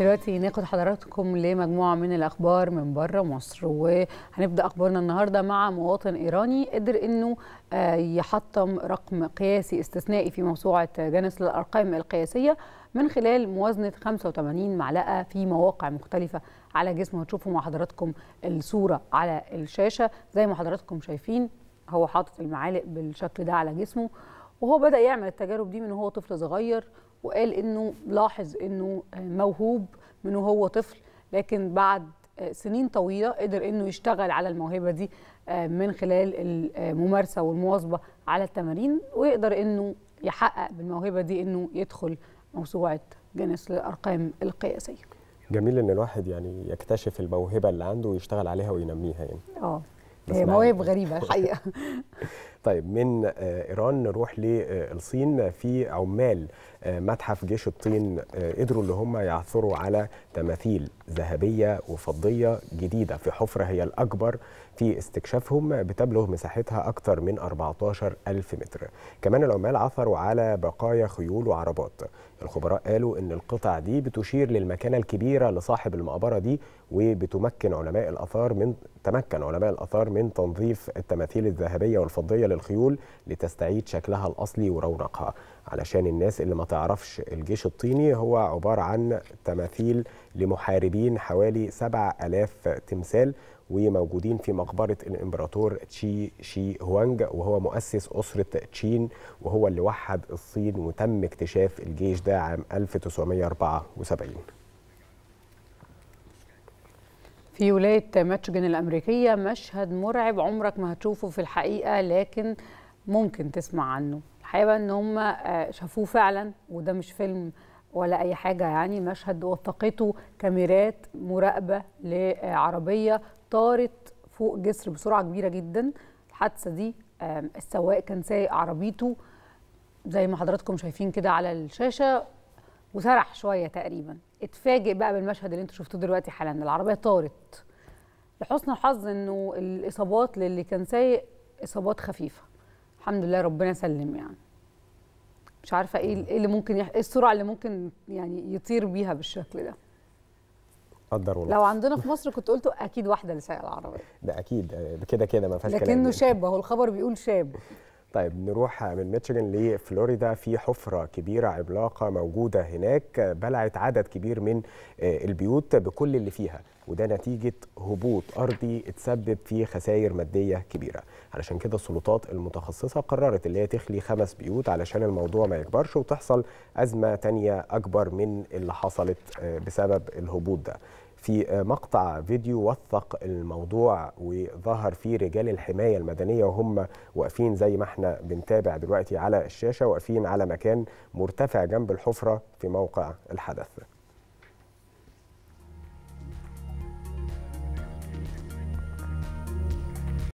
دلوقتي ناخد حضراتكم لمجموعه من الاخبار من بره مصر وهنبدا اخبارنا النهارده مع مواطن ايراني قدر انه آه، يحطم رقم قياسي استثنائي في موسوعه جنس للارقام القياسيه من خلال موازنه 85 معلقه في مواقع مختلفه على جسمه هتشوفوا مع حضراتكم الصوره على الشاشه زي ما حضراتكم شايفين هو حاطط المعالق بالشكل ده على جسمه وهو بدا يعمل التجارب دي من وهو طفل صغير وقال انه لاحظ انه موهوب من وهو طفل لكن بعد سنين طويله قدر انه يشتغل على الموهبه دي آه، من خلال الممارسه والمواظبه على التمارين ويقدر انه يحقق بالموهبه دي انه يدخل موسوعه جنس للارقام القياسيه. جميل ان الواحد يعني يكتشف الموهبه اللي عنده ويشتغل عليها وينميها يعني. اه هي مواهب غريبه الحقيقه. طيب من آه، ايران نروح للصين آه، في عمال آه، متحف جيش الطين قدروا اللي هم يعثروا على تماثيل ذهبيه وفضيه جديده في حفره هي الاكبر في استكشافهم بتبلغ مساحتها اكثر من 14 ألف متر كمان العمال عثروا على بقايا خيول وعربات الخبراء قالوا ان القطع دي بتشير للمكانه الكبيره لصاحب المقبره دي وبتمكن علماء الاثار من تمكن علماء الاثار من تنظيف التماثيل الذهبيه والفضيه للخيول لتستعيد شكلها الأصلي ورونقها علشان الناس اللي ما تعرفش الجيش الطيني هو عبارة عن تماثيل لمحاربين حوالي 7000 تمثال وموجودين في مقبرة الإمبراطور تشي شي هوانج وهو مؤسس أسرة تشين وهو اللي وحد الصين وتم اكتشاف الجيش ده عام 1974 في ولاية ماتشجن الأمريكية مشهد مرعب عمرك ما هتشوفه في الحقيقة لكن ممكن تسمع عنه الحقيقة إن هم آه، شافوه فعلا وده مش فيلم ولا أي حاجة يعني مشهد وثقته كاميرات مراقبة لعربية طارت فوق جسر بسرعة كبيرة جدا الحادثة دي السواق كان سايق عربيته زي ما حضراتكم شايفين كده على الشاشة وسرح شوية تقريباً اتفاجئ بقى بالمشهد اللي انتوا شفتوه دلوقتي حالا العربيه طارت لحسن الحظ انه الاصابات للي كان سايق اصابات خفيفه الحمد لله ربنا سلم يعني مش عارفه إيه, ايه اللي ممكن يح... ايه السرعه اللي ممكن يعني يطير بيها بالشكل ده قدر والله لو عندنا في مصر كنت قلت اكيد واحده اللي سايقه العربيه ده اكيد كده كده ما فيهاش كلام لكنه يعني. شاب اهو الخبر بيقول شاب طيب نروح من ميتشيغان لفلوريدا في حفرة كبيرة عملاقة موجودة هناك بلعت عدد كبير من آه، البيوت بكل اللي فيها وده نتيجة هبوط أرضي اتسبب في خسائر مادية كبيرة علشان كده السلطات المتخصصة قررت اللي هي تخلي خمس بيوت علشان الموضوع ما يكبرش وتحصل أزمة تانية أكبر من اللي حصلت آه، بسبب الهبوط ده في مقطع فيديو وثق الموضوع وظهر فيه رجال الحماية المدنية وهم واقفين زي ما احنا بنتابع دلوقتي على الشاشة واقفين على مكان مرتفع جنب الحفرة في موقع الحدث